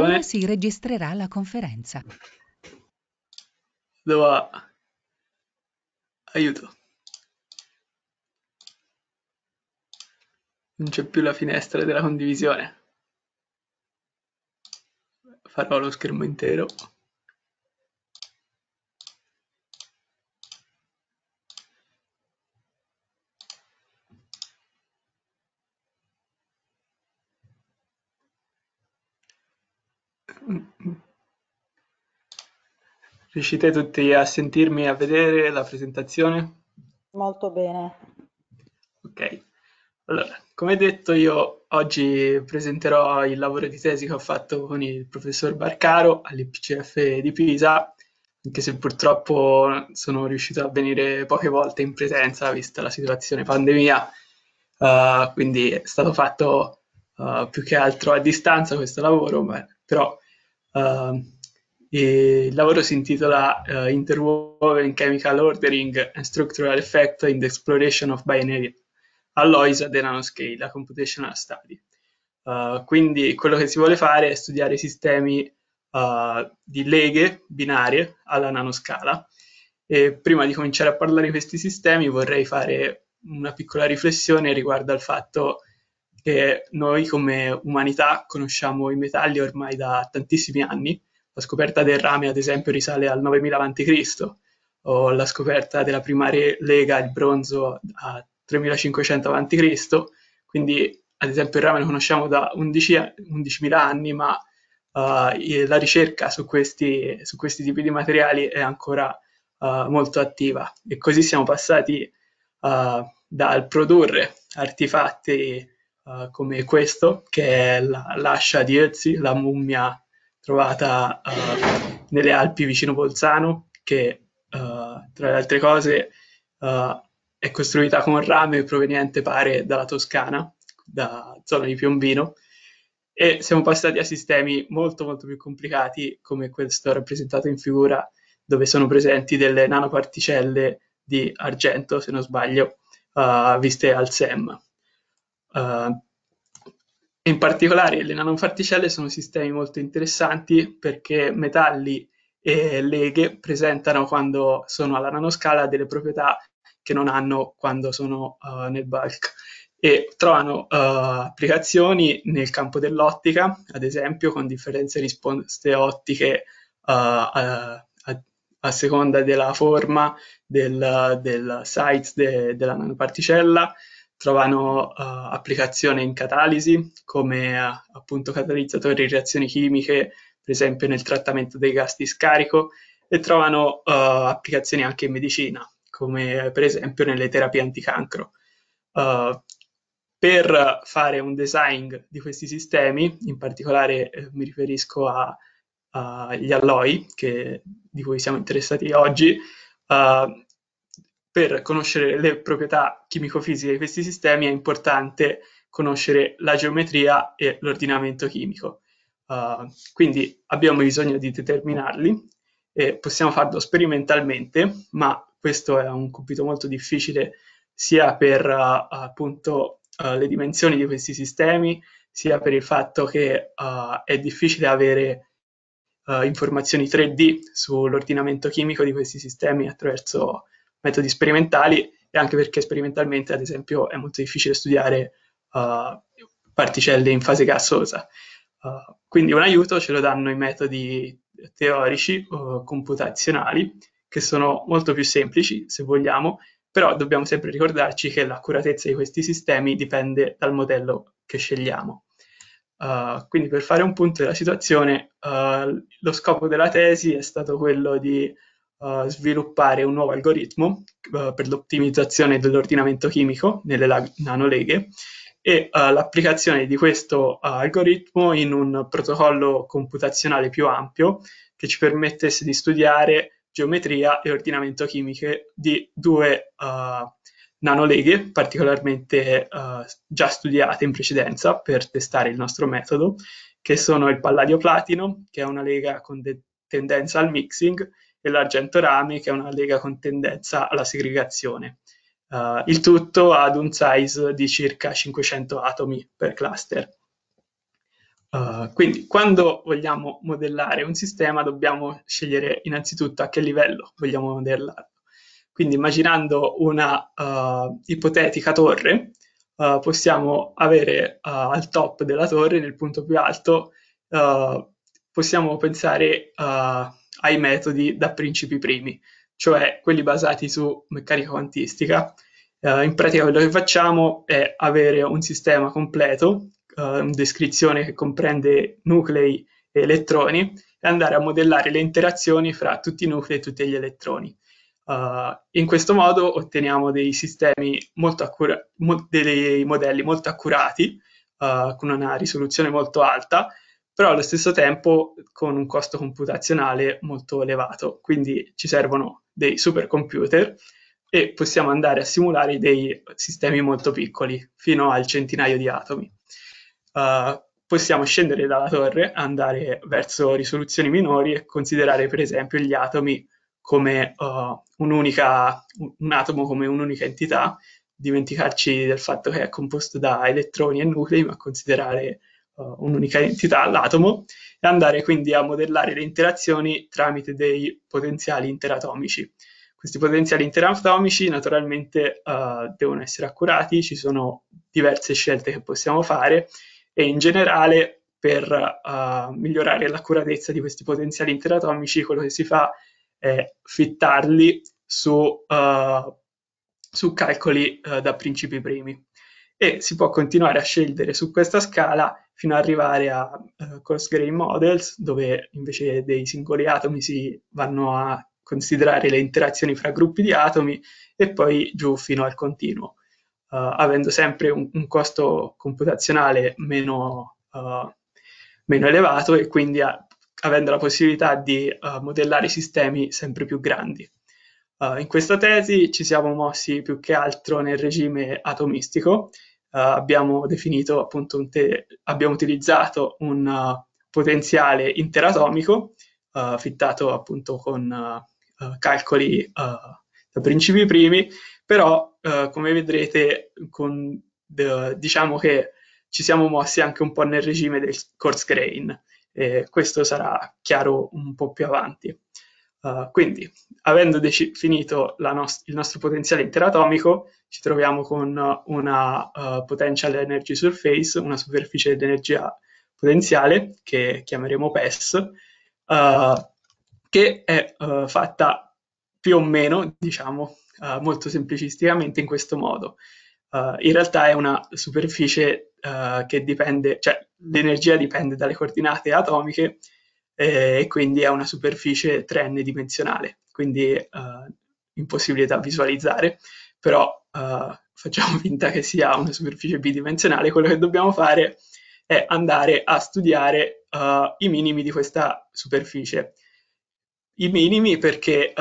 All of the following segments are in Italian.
Ora si registrerà la conferenza. Dove... Aiuto. Non c'è più la finestra della condivisione. Farò lo schermo intero. Riuscite tutti a sentirmi e a vedere la presentazione? Molto bene. Ok, allora, come detto io oggi presenterò il lavoro di tesi che ho fatto con il professor Barcaro all'IPCF di Pisa, anche se purtroppo sono riuscito a venire poche volte in presenza vista la situazione pandemia, uh, quindi è stato fatto uh, più che altro a distanza questo lavoro, ma, però... Uh, il lavoro si intitola uh, Interwoven Chemical Ordering and Structural Effect in the Exploration of Binary Alloys at the Nanoscale, a Computational Study. Uh, quindi quello che si vuole fare è studiare i sistemi uh, di leghe binarie alla nanoscala. E prima di cominciare a parlare di questi sistemi vorrei fare una piccola riflessione riguardo al fatto che noi come umanità conosciamo i metalli ormai da tantissimi anni, la scoperta del rame, ad esempio, risale al 9000 a.C., o la scoperta della prima lega, il bronzo, a 3500 a.C., quindi ad esempio il rame lo conosciamo da 11, 11.000 anni, ma uh, la ricerca su questi, su questi, tipi di materiali è ancora uh, molto attiva. E così siamo passati uh, dal produrre artefatti come questo, che è la, l'ascia di Ötzi, la mummia trovata uh, nelle Alpi vicino Bolzano, che uh, tra le altre cose uh, è costruita con rame proveniente pare dalla Toscana, da zona di Piombino, e siamo passati a sistemi molto molto più complicati come questo rappresentato in figura dove sono presenti delle nanoparticelle di argento, se non sbaglio, viste al SEM. Uh, in particolare le nanoparticelle sono sistemi molto interessanti perché metalli e leghe presentano quando sono alla nanoscala delle proprietà che non hanno quando sono uh, nel bulk e trovano uh, applicazioni nel campo dell'ottica, ad esempio con differenze risposte ottiche uh, a, a, a, seconda della forma, del, del size de, della nanoparticella, trovano eh, applicazione in catalisi come eh, appunto catalizzatori di reazioni chimiche, per esempio nel trattamento dei gas di scarico e trovano eh, applicazioni anche in medicina, come per esempio nelle terapie anticancro. Uh, per fare un design di questi sistemi, in particolare eh, mi riferisco agli alloi che, di cui siamo interessati oggi, uh, per conoscere le proprietà chimico-fisiche di questi sistemi è importante conoscere la geometria e l'ordinamento chimico. Uh, quindi abbiamo bisogno di determinarli e possiamo farlo sperimentalmente, ma questo è un compito molto difficile sia per uh, appunto uh, le dimensioni di questi sistemi, sia per il fatto che è difficile avere informazioni 3D sull'ordinamento chimico di questi sistemi attraverso metodi sperimentali e anche perché sperimentalmente, ad esempio, è molto difficile studiare uh, particelle in fase gassosa. Uh, quindi un aiuto ce lo danno i metodi teorici uh, computazionali, che sono molto più semplici, se vogliamo, però dobbiamo sempre ricordarci che l'accuratezza di questi sistemi dipende dal modello che scegliamo. Uh, quindi per fare un punto della situazione, uh, lo scopo della tesi è stato quello di eh, sviluppare un nuovo algoritmo uh, per l'ottimizzazione dell'ordinamento chimico nelle nanoleghe e uh, l'applicazione di questo algoritmo in un protocollo computazionale più ampio che ci permettesse di studiare geometria e ordinamento chimiche di due nanoleghe particolarmente già studiate in precedenza per testare il nostro metodo, che sono il palladio platino, che è una lega con tendenza al mixing, e l'Argento Rami, che è una lega con tendenza alla segregazione. Uh, il tutto ad un size di circa 500 atomi per cluster. Uh, quindi quando vogliamo modellare un sistema dobbiamo scegliere innanzitutto a che livello vogliamo modellarlo. Quindi immaginando una uh, ipotetica torre, uh, possiamo avere al top della torre, nel punto più alto, possiamo pensare a ai metodi da principi primi, cioè quelli basati su meccanica quantistica. Uh, in pratica quello che facciamo è avere un sistema completo, uh, descrizione che comprende nuclei e elettroni, e andare a modellare le interazioni fra tutti i nuclei e tutti gli elettroni. Uh, in questo modo otteniamo dei sistemi molto accurati, mo- dei modelli molto accurati, uh, con una risoluzione molto alta, però allo stesso tempo con un costo computazionale molto elevato. Quindi ci servono dei supercomputer e possiamo andare a simulare dei sistemi molto piccoli, fino al centinaio di atomi. Uh, possiamo scendere dalla torre, andare verso risoluzioni minori e considerare per esempio gli atomi come uh, un'unica, un atomo come un'unica entità, dimenticarci del fatto che è composto da elettroni e nuclei, ma considerare uh, un'unica entità, all'atomo e andare quindi a modellare le interazioni tramite dei potenziali interatomici. Questi potenziali interatomici naturalmente uh, devono essere accurati, ci sono diverse scelte che possiamo fare e in generale per uh, migliorare l'accuratezza di questi potenziali interatomici quello che si fa è fittarli su, uh, su calcoli da principi primi e si può continuare a scegliere su questa scala fino ad arrivare a uh, eh, coarse grain models, dove invece dei singoli atomi si vanno a considerare le interazioni fra gruppi di atomi e poi giù fino al continuo, uh, avendo sempre un, un, costo computazionale meno, uh, meno elevato e quindi a, avendo la possibilità di modellare sistemi sempre più grandi. in questa tesi ci siamo mossi più che altro nel regime atomistico, eh, abbiamo definito appunto un abbiamo utilizzato un eh, potenziale interatomico eh, fittato appunto con calcoli da principi primi, però come vedrete con, diciamo che ci siamo mossi anche un po' nel regime del coarse grain. e questo sarà chiaro un po' più avanti. Uh, quindi, avendo definito finito nost- il nostro potenziale interatomico, ci troviamo con una uh, potential energy surface, una superficie di energia potenziale, che chiameremo PES, uh, eh, che è fatta più o meno, diciamo, molto semplicisticamente in questo modo. in realtà è una superficie che dipende, cioè l'energia dipende dalle coordinate atomiche, eh, e quindi ha una superficie 3n dimensionale, quindi uh, impossibile da visualizzare, però uh, facciamo finta che sia una superficie bidimensionale, quello che dobbiamo fare è andare a studiare uh, i minimi di questa superficie. I minimi perché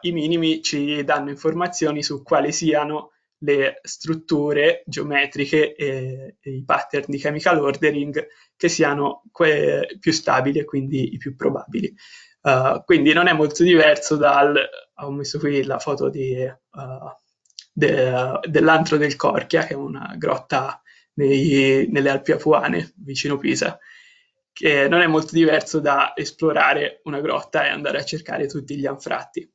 i minimi ci danno informazioni su quali siano le strutture geometriche e, i pattern di chemical ordering che siano que- più stabili e quindi i più probabili. Uh, quindi non è molto diverso dal, ho messo qui la foto di, uh, de, dell'antro del Corchia, che è una grotta nei, nelle Alpi Apuane, vicino Pisa, che non è molto diverso da esplorare una grotta e andare a cercare tutti gli anfratti.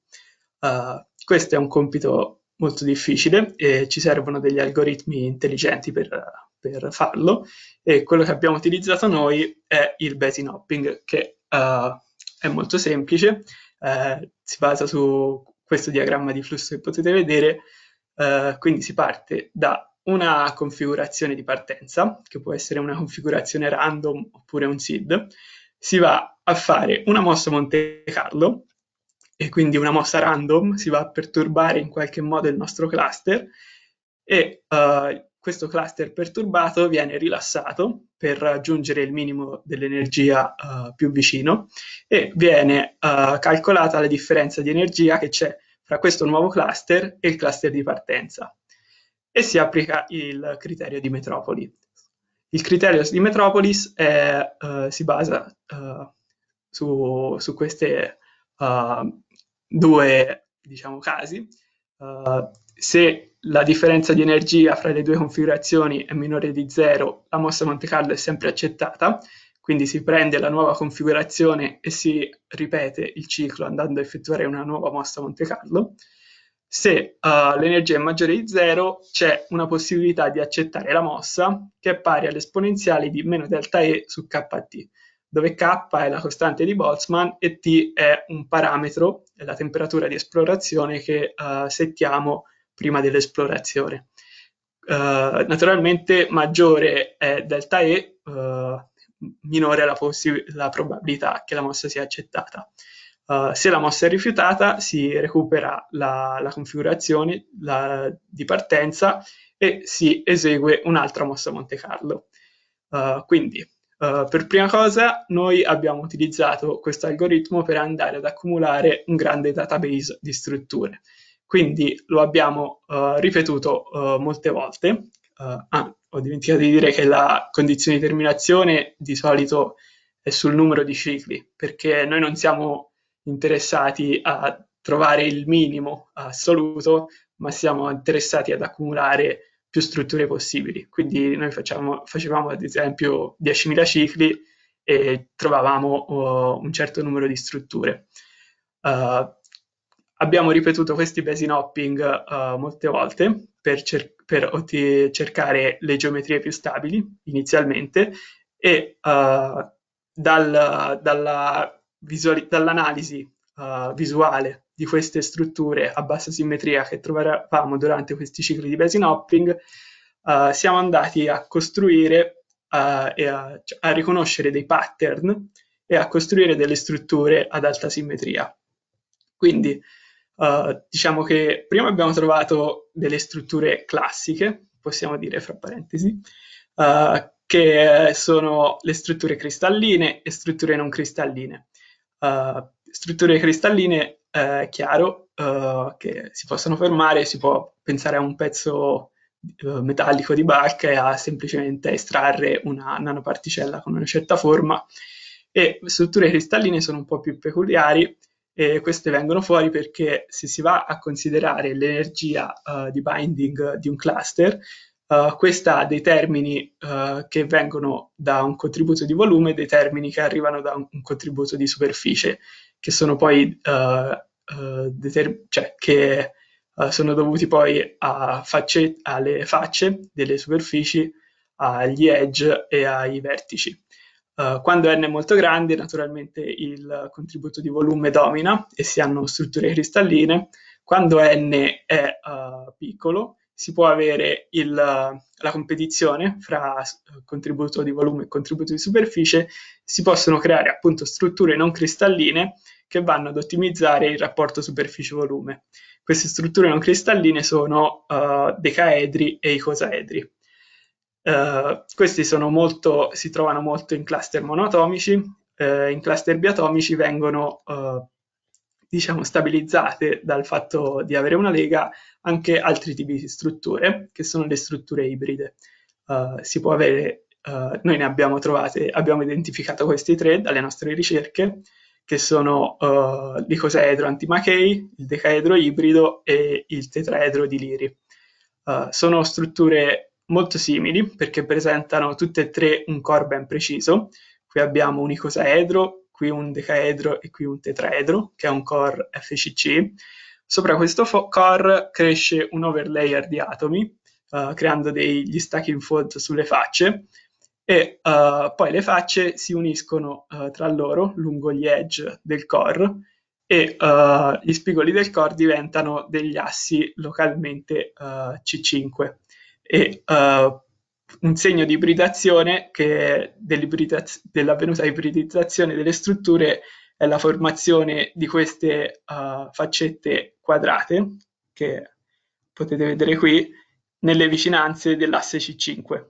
Uh, questo è un compito molto difficile e ci servono degli algoritmi intelligenti per, per farlo e quello che abbiamo utilizzato noi è il Bayesian hopping che uh, è molto semplice, uh, si basa su questo diagramma di flusso che potete vedere, uh, quindi si parte da una configurazione di partenza, che può essere una configurazione random oppure un SID, si va a fare una mossa Monte Carlo, e quindi una mossa random, si va a perturbare in qualche modo il nostro cluster e uh, questo cluster perturbato viene rilassato per raggiungere il minimo dell'energia uh, più vicino e viene uh, calcolata la differenza di energia che c'è fra questo nuovo cluster e il cluster di partenza e si applica il criterio di Metropoli. Il criterio di Metropolis è, si basa su, su queste Uh, due diciamo, casi. Uh, se la differenza di energia fra le due configurazioni è minore di zero, la mossa Monte Carlo è sempre accettata, quindi si prende la nuova configurazione e si ripete il ciclo andando a effettuare una nuova mossa Monte Carlo. Se uh, l'energia è maggiore di zero, c'è una possibilità di accettare la mossa che è pari all'esponenziale di meno delta E su KT dove K è la costante di Boltzmann e T è un parametro, è la temperatura di esplorazione che uh, settiamo prima dell'esplorazione. Uh, naturalmente maggiore è delta E, uh, minore è la, la, probabilità che la mossa sia accettata. se la mossa è rifiutata si recupera la, la configurazione la, di partenza e si esegue un'altra mossa Monte Carlo. quindi Uh, per prima cosa, noi abbiamo utilizzato questo algoritmo per andare ad accumulare un grande database di strutture. Quindi lo abbiamo uh, ripetuto uh, molte volte. ah, ho dimenticato di dire che la condizione di terminazione di solito è sul numero di cicli, perché noi non siamo interessati a trovare il minimo assoluto, ma siamo interessati ad accumulare più strutture possibili. Quindi noi facciamo, facevamo ad esempio 10.000 cicli e trovavamo oh, un certo numero di strutture. Uh, abbiamo ripetuto questi basin hopping uh, eh, molte volte per, cer- per cercare le geometrie più stabili inizialmente e uh, dal, dalla visuali- dall'analisi uh, visuale di queste strutture a bassa simmetria che trovavamo durante questi cicli di basin hopping, uh, siamo andati a costruire uh, e a, cioè, a riconoscere dei pattern e a costruire delle strutture ad alta simmetria. Quindi uh, diciamo che prima abbiamo trovato delle strutture classiche, possiamo dire fra parentesi, che sono le strutture cristalline e strutture non cristalline. strutture cristalline eh, chiaro eh, che si possono fermare, si può pensare a un pezzo eh, metallico di barca e a semplicemente estrarre una nanoparticella con una certa forma e strutture cristalline sono un po' più peculiari e queste vengono fuori perché se si va a considerare l'energia eh, di binding di un cluster, Uh, questa ha dei termini uh, che vengono da un contributo di volume e dei termini che arrivano da un, un contributo di superficie che sono poi uh, uh, deter- cioè, che eh, sono dovuti poi facce- alle facce delle superfici, agli edge e ai vertici. quando n è molto grande, naturalmente il contributo di volume domina e si hanno strutture cristalline. Quando n è piccolo, si può avere il, la competizione fra eh, contributo di volume e contributo di superficie, si possono creare appunto strutture non cristalline che vanno ad ottimizzare il rapporto superficie-volume. Queste strutture non cristalline sono uh, decaedri e icosaedri. Uh, questi molto, si trovano molto in cluster monoatomici, uh, in cluster biatomici vengono diciamo, stabilizzate dal fatto di avere una lega anche altri tipi di strutture, che sono le strutture ibride. Uh, si può avere, uh, noi ne abbiamo trovate, abbiamo identificato questi tre dalle nostre ricerche, che sono uh, l'icosaedro antimachei, il decaedro ibrido e il tetraedro di Liri. sono strutture molto simili perché presentano tutte e tre un core ben preciso. Qui abbiamo un icosaedro qui un decaedro e qui un tetraedro, che è un core FCC. Sopra questo core cresce un overlayer di atomi, uh, creando degli stacking fold sulle facce, e uh, poi le facce si uniscono uh, tra loro lungo gli edge del core e gli spigoli del core diventano degli assi localmente C5. E, un segno di ibridazione che dell'avvenuta ibridizzazione delle strutture è la formazione di queste uh, faccette quadrate che potete vedere qui nelle vicinanze dell'asse C5.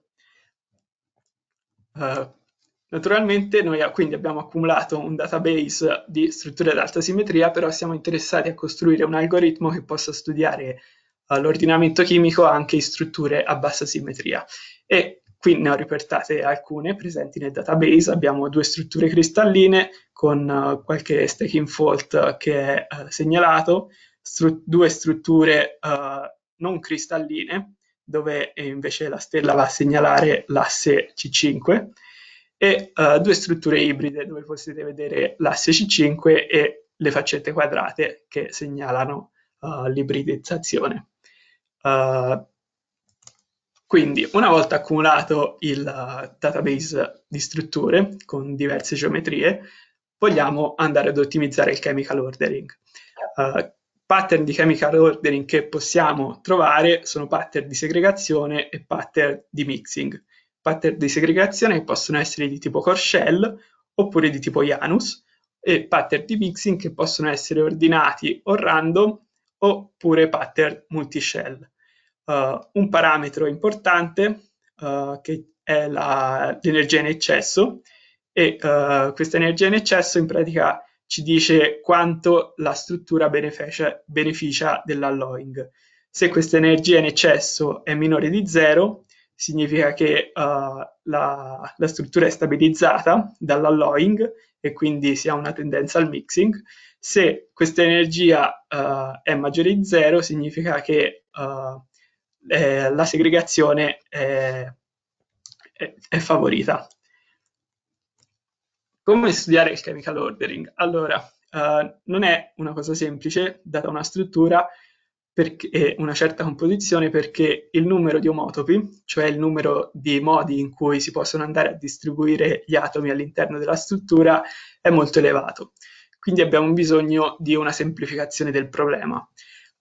Uh, naturalmente noi quindi abbiamo accumulato un database di strutture ad alta simmetria, però siamo interessati a costruire un algoritmo che possa studiare uh, l'ordinamento chimico anche in strutture a bassa simmetria e qui ne ho riportate alcune presenti nel database. Abbiamo due strutture cristalline con uh, qualche staking fault che è uh, segnalato, stru due strutture eh, non cristalline dove invece la stella va a segnalare l'asse C5 e due strutture ibride dove potete vedere l'asse C5 e le faccette quadrate che segnalano l'ibridizzazione. Uh, quindi, una volta accumulato il eh, database di strutture con diverse geometrie, vogliamo andare ad ottimizzare il chemical ordering. Uh, pattern di chemical ordering che possiamo trovare sono pattern di segregazione e pattern di mixing. Pattern di segregazione possono essere di tipo core shell oppure di tipo Janus e pattern di mixing che possono essere ordinati o random oppure pattern multishell. shell uh, un parametro importante uh, che è la, l'energia in eccesso e eh, questa energia in eccesso in pratica ci dice quanto la struttura beneficia, beneficia dell'alloying. Se questa energia in eccesso è minore di zero, significa che uh, la, la, struttura è stabilizzata dall'alloying e quindi si ha una tendenza al mixing. Se questa energia uh, è maggiore di zero, significa che uh, eh, la segregazione è, è, favorita. Come studiare il chemical ordering? Allora, Uh, non è una cosa semplice, data una struttura e una certa composizione, perché il numero di omotopi, cioè il numero di modi in cui si possono andare a distribuire gli atomi all'interno della struttura, è molto elevato. Quindi abbiamo bisogno di una semplificazione del problema.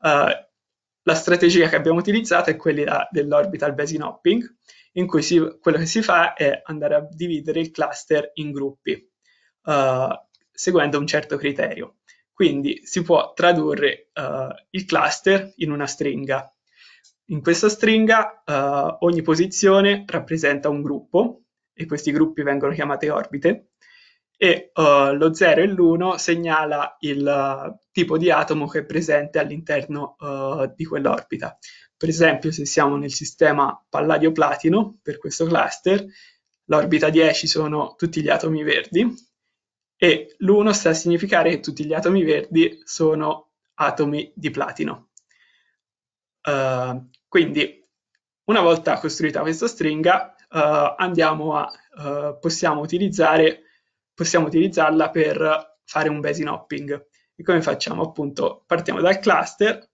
Uh, la strategia che abbiamo utilizzato è quella dell'orbital basin hopping, in cui si, quello che si fa è andare a dividere il cluster in gruppi, uh, seguendo un certo criterio. Quindi si può tradurre uh, il cluster in una stringa. In questa stringa uh, ogni posizione rappresenta un gruppo e questi gruppi vengono chiamati orbite e uh, lo 0 e l'1 segnala il uh, tipo di atomo che è presente all'interno uh, di quell'orbita. Per esempio, se siamo nel sistema palladio-platino, per questo cluster, l'orbita 10 sono tutti gli atomi verdi e l'1 sta a significare che tutti gli atomi verdi sono atomi di platino. Uh, quindi, una volta costruita questa stringa, uh, andiamo a, uh, possiamo utilizzare possiamo utilizzarla per fare un basin hopping. E come facciamo? Appunto, partiamo dal cluster,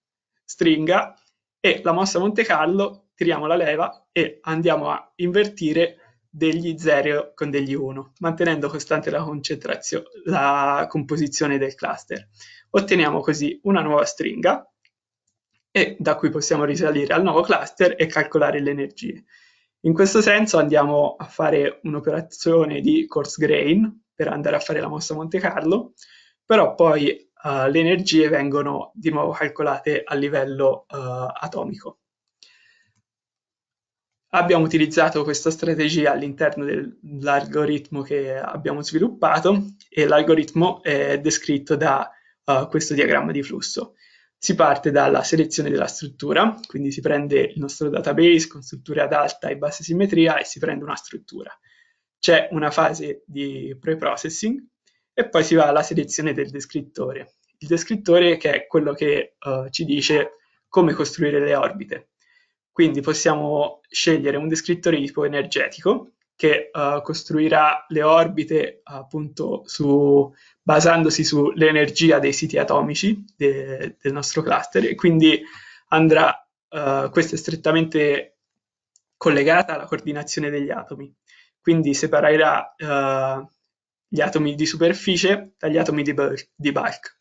stringa, e la mossa Monte Carlo, tiriamo la leva e andiamo a invertire degli 0 con degli 1, mantenendo costante la, la composizione del cluster. Otteniamo così una nuova stringa, e da qui possiamo risalire al nuovo cluster e calcolare le energie. In questo senso andiamo a fare un'operazione di coarse grain, per andare a fare la mossa Monte Carlo, però poi uh, le energie vengono di nuovo calcolate a livello uh, atomico. Abbiamo utilizzato questa strategia all'interno dell'algoritmo che abbiamo sviluppato e l'algoritmo è descritto da uh, questo diagramma di flusso. Si parte dalla selezione della struttura, quindi si prende il nostro database con strutture ad alta e bassa simmetria e si prende una struttura c'è una fase di pre-processing e poi si va alla selezione del descrittore. Il descrittore che è quello che uh, ci dice come costruire le orbite. Quindi possiamo scegliere un descrittore di tipo energetico che uh, costruirà le orbite appunto su, basandosi sull'energia dei siti atomici de, del nostro cluster e quindi andrà, uh, questa è strettamente collegata alla coordinazione degli atomi quindi separerà eh, gli atomi di superficie dagli atomi di, di bulk.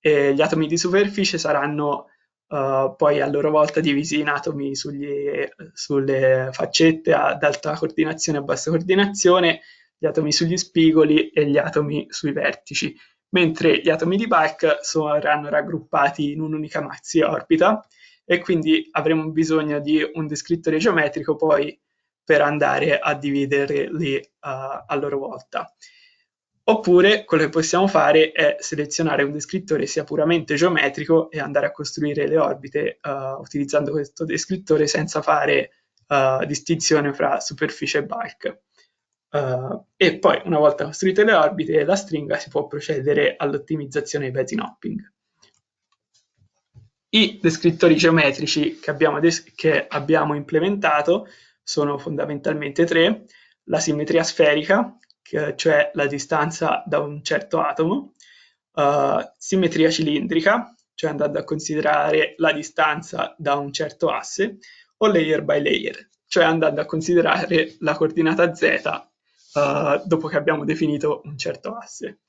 E gli atomi di superficie saranno eh, poi a loro volta divisi in atomi sugli, sulle faccette ad alta coordinazione e bassa coordinazione, gli atomi sugli spigoli e gli atomi sui vertici mentre gli atomi di bulk saranno raggruppati in un'unica maxi orbita e quindi avremo bisogno di un descrittore geometrico poi per andare a dividerli uh, eh, a loro volta. Oppure quello che possiamo fare è selezionare un descrittore sia puramente geometrico e andare a costruire le orbite uh, utilizzando questo descrittore senza fare uh, distinzione fra superficie e bulk. Uh, e poi una volta costruite le orbite e la stringa si può procedere all'ottimizzazione di Bayesian hopping. I descrittori geometrici che abbiamo, che abbiamo implementato sono fondamentalmente tre, la simmetria sferica, che, cioè la distanza da un certo atomo, uh, simmetria cilindrica, cioè andando a considerare la distanza da un certo asse, o layer by layer, cioè andando a considerare la coordinata z uh, dopo che abbiamo definito un certo asse.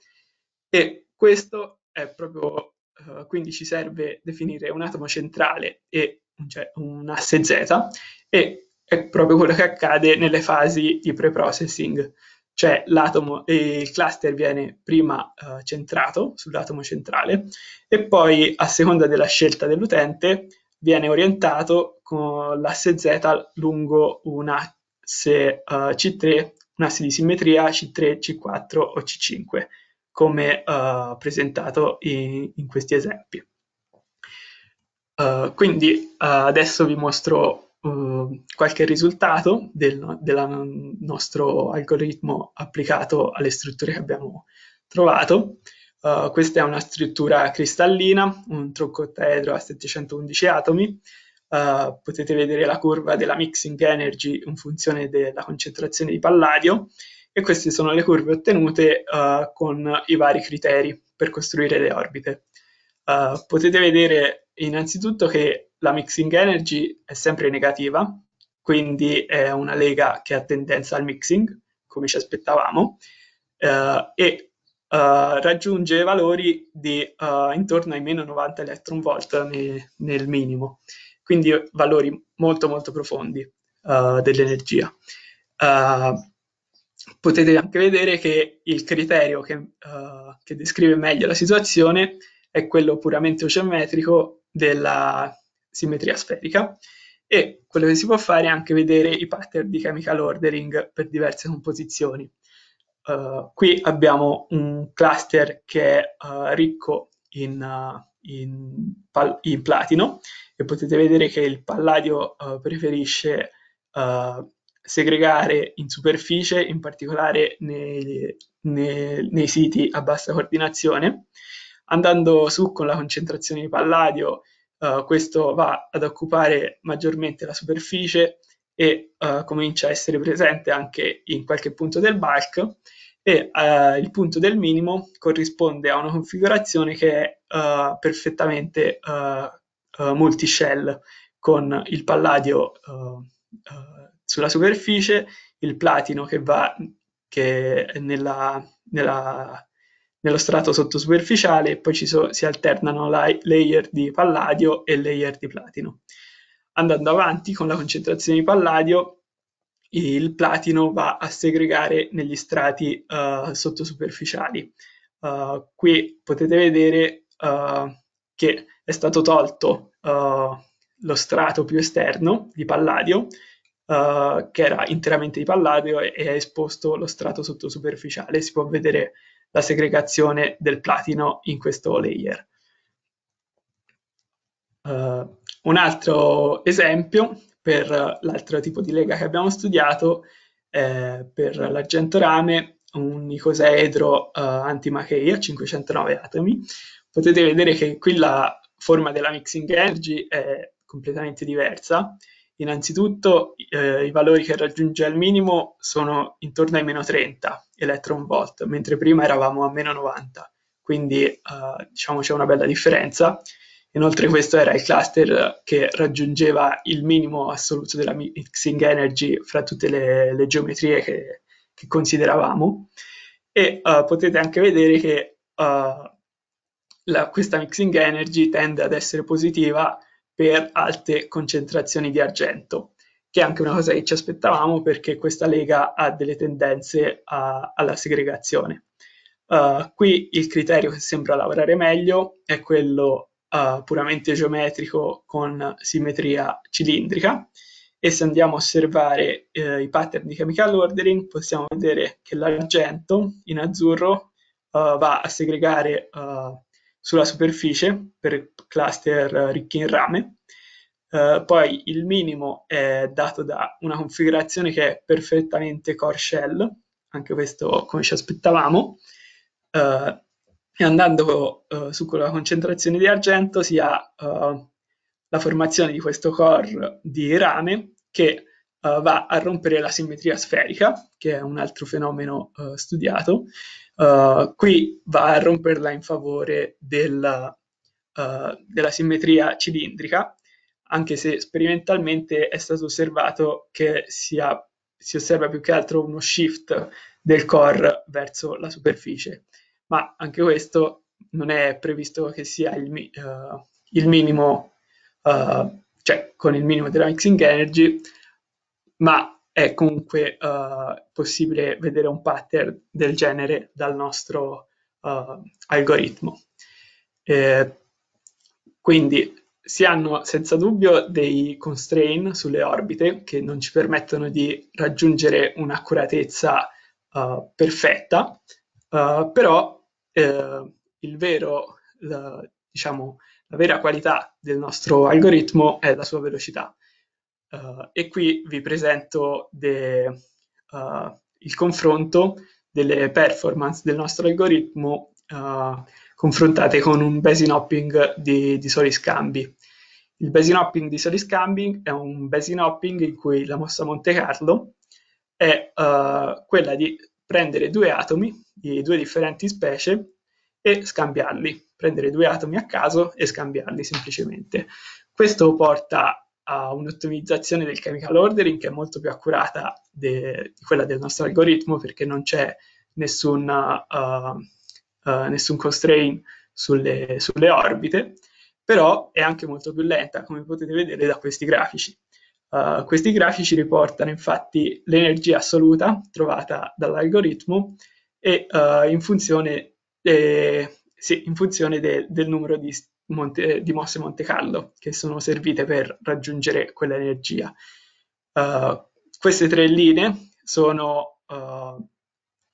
E questo è proprio, uh, quindi ci serve definire un atomo centrale e un, cioè, un asse z e è proprio quello che accade nelle fasi di pre-processing, cioè l'atomo, il cluster viene prima eh, centrato sull'atomo centrale e poi a seconda della scelta dell'utente viene orientato con l'asse Z lungo un asse eh, C3, un asse di simmetria C3, C4 o C5, come eh, presentato in, in, questi esempi. Uh, quindi uh, adesso vi mostro Ehm, qualche risultato del, del, mm, nostro algoritmo applicato alle strutture che abbiamo trovato. Uh, questa è una struttura cristallina, un troncottaedro a 711 atomi. Uh, potete vedere la curva della mixing energy in funzione della concentrazione di palladio e queste sono le curve ottenute eh, con i vari criteri per costruire le orbite. potete vedere innanzitutto che la mixing energy è sempre negativa, quindi è una lega che ha tendenza al mixing, come ci aspettavamo, eh, e eh, raggiunge valori di eh, intorno ai meno 90 electron volt ne, nel minimo, quindi valori molto molto profondi eh, dell'energia. Eh, potete anche vedere che il criterio che, eh, che descrive meglio la situazione è quello puramente oceometrico della simmetria sferica e quello che si può fare è anche vedere i pattern di chemical ordering per diverse composizioni. Uh, qui abbiamo un cluster che è uh, ricco in, uh, in, in, platino e potete vedere che il palladio preferisce segregare in superficie, in particolare nei, nei, nei siti a bassa coordinazione, Andando su con la concentrazione di palladio, uh, questo va ad occupare maggiormente la superficie e uh, comincia a essere presente anche in qualche punto del bulk e uh, il punto del minimo corrisponde a una configurazione che è uh, perfettamente uh, multi-shell con il palladio sulla superficie, il platino che va che nella, nella nello strato sottosuperficiale e poi ci so, si alternano la- layer di palladio e layer di platino. Andando avanti con la concentrazione di palladio, il platino va a segregare negli strati uh, sottosuperficiali. Uh, qui potete vedere uh, che è stato tolto lo strato più esterno di palladio, che era interamente di palladio, e, e è esposto lo strato sottosuperficiale. Si può vedere la segregazione del platino in questo layer. Uh, un altro esempio per eh, l'altro tipo di lega che abbiamo studiato eh, per l'argento rame, un icosaedro eh, antimacheia, 509 atomi. Potete vedere che qui la forma della mixing energy è completamente diversa Innanzitutto eh, i valori che raggiunge al minimo sono intorno ai meno 30 electron volt, mentre prima eravamo a meno 90, quindi eh, diciamo c'è una bella differenza. Inoltre questo era il cluster che raggiungeva il minimo assoluto della mixing energy fra tutte le, le geometrie che, che, consideravamo e uh, potete anche vedere che uh, la, questa mixing energy tende ad essere positiva per alte concentrazioni di argento, che è anche una cosa che ci aspettavamo perché questa lega ha delle tendenze a, alla segregazione. Uh, qui il criterio che sembra lavorare meglio è quello uh, puramente geometrico con simmetria cilindrica e se andiamo a osservare uh, i pattern di chemical ordering possiamo vedere che l'argento in azzurro va a segregare sulla superficie per cluster eh, ricchi in rame. Eh, poi il minimo è dato da una configurazione che è perfettamente core shell, anche questo come ci aspettavamo, eh, e andando eh, su quella concentrazione di argento si ha eh, la formazione di questo core di rame che uh, va a rompere la simmetria sferica, che è un altro fenomeno uh, studiato. Eh, qui va a romperla in favore della, della simmetria cilindrica, anche se sperimentalmente è stato osservato che si, si osserva più che altro uno shift del core verso la superficie. Ma anche questo non è previsto che sia il, uh, il minimo, uh, cioè con il minimo della mixing energy ma è comunque eh, possibile vedere un pattern del genere dal nostro eh, algoritmo. Eh, quindi si hanno senza dubbio dei constraint sulle orbite che non ci permettono di raggiungere un'accuratezza uh, perfetta, uh, però uh, il vero, la, diciamo, la vera qualità del nostro algoritmo è la sua velocità. Uh, e qui vi presento de, uh, il confronto delle performance del nostro algoritmo uh, confrontate con un basin hopping di, di soli scambi. Il basin hopping di soli scambi è un basin hopping in cui la mossa Monte Carlo è quella di prendere due atomi di due differenti specie e scambiarli, prendere due atomi a caso e scambiarli semplicemente. Questo porta ha un'ottimizzazione del chemical ordering che è molto più accurata di quella del nostro algoritmo perché non c'è nessun, uh, uh, nessun constraint sulle, sulle, orbite, però è anche molto più lenta, come potete vedere da questi grafici. Uh, questi grafici riportano infatti l'energia assoluta trovata dall'algoritmo e in funzione, de, sì, in funzione de, del numero di, Monte, eh, di mosse Monte Carlo che sono servite per raggiungere quell'energia. Uh, queste tre linee sono uh,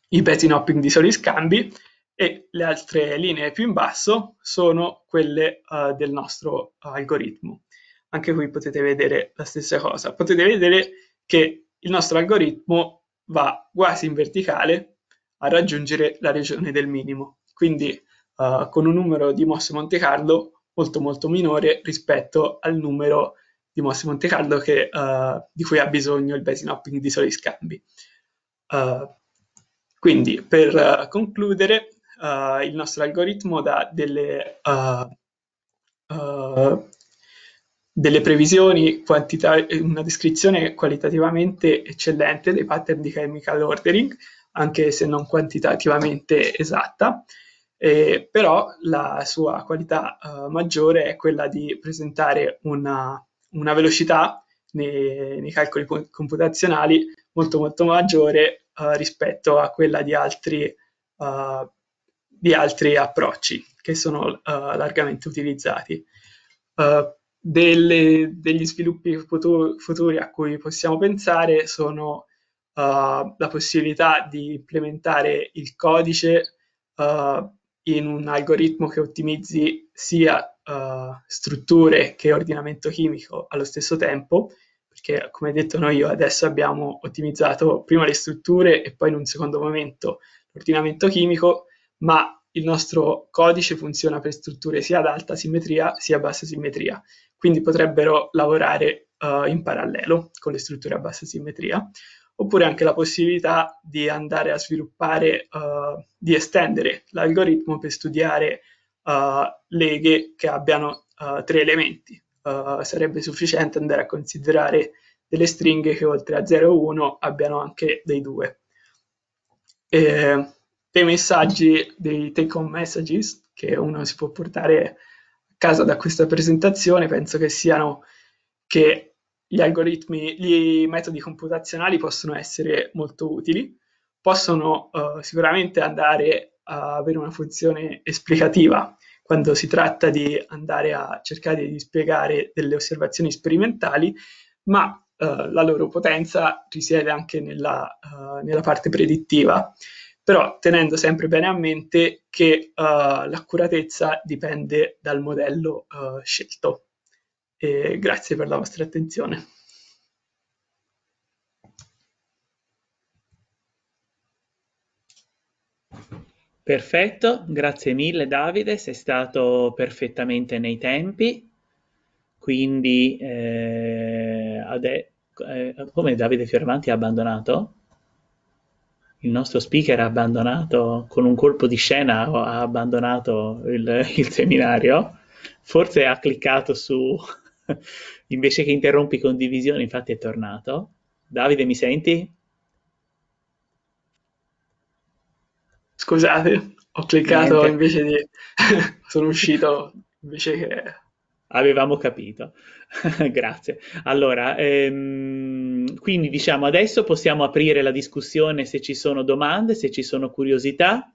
i betting hopping di soli scambi e le altre linee più in basso sono quelle uh, del nostro algoritmo. Anche qui potete vedere la stessa cosa. Potete vedere che il nostro algoritmo va quasi in verticale a raggiungere la regione del minimo. Quindi eh, con un numero di mosse Monte Carlo molto molto minore rispetto al numero di mosse Monte Carlo che, uh, di cui ha bisogno il basin hopping di soli scambi. Uh, quindi per concludere il nostro algoritmo dà delle, delle previsioni, una descrizione qualitativamente eccellente dei pattern di chemical ordering, anche se non quantitativamente esatta, eh, però la sua qualità eh, maggiore è quella di presentare una, una velocità nei, nei calcoli computazionali molto molto maggiore eh, rispetto a quella di altri, eh, di altri approcci che sono eh, largamente utilizzati. Eh, delle, degli sviluppi futuri, a cui possiamo pensare sono la possibilità di implementare il codice Uh, in un algoritmo che ottimizzi sia uh, strutture che ordinamento chimico allo stesso tempo, perché come detto noi adesso abbiamo ottimizzato prima le strutture e poi in un secondo momento l'ordinamento chimico, ma il nostro codice funziona per strutture sia ad alta simmetria sia a bassa simmetria, quindi potrebbero lavorare uh, in parallelo con le strutture a bassa simmetria oppure anche la possibilità di andare a sviluppare, uh, di estendere l'algoritmo per studiare uh, leghe che abbiano uh, tre elementi. sarebbe sufficiente andare a considerare delle stringhe che oltre a 0 e 1 abbiano anche dei 2. E ehm, dei messaggi, dei take home messages che uno si può portare a casa da questa presentazione, penso che siano che gli algoritmi, gli metodi computazionali possono essere molto utili, possono uh, sicuramente andare a avere una funzione esplicativa quando si tratta di andare a cercare di spiegare delle osservazioni sperimentali, ma uh, la loro potenza risiede anche nella, uh, nella, parte predittiva, però tenendo sempre bene a mente che l'accuratezza dipende dal modello scelto e grazie per la vostra attenzione. Perfetto, grazie mille Davide, sei stato perfettamente nei tempi, quindi eh, ade- eh, come Davide Fioravanti ha abbandonato? il nostro speaker ha abbandonato, con un colpo di scena ha abbandonato il, il seminario, forse ha cliccato su Invece che interrompi condivisione, infatti è tornato. Davide, mi senti? Scusate, ho cliccato Niente. invece di... sono uscito invece che... Avevamo capito, grazie. Allora, ehm, quindi diciamo adesso possiamo aprire la discussione se ci sono domande, se ci sono curiosità.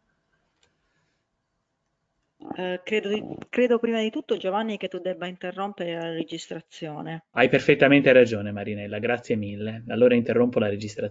Eh, credo, di, credo prima di tutto, Giovanni, che tu debba interrompere la registrazione. Hai perfettamente ragione, Marinella, grazie mille. Allora interrompo la registrazione.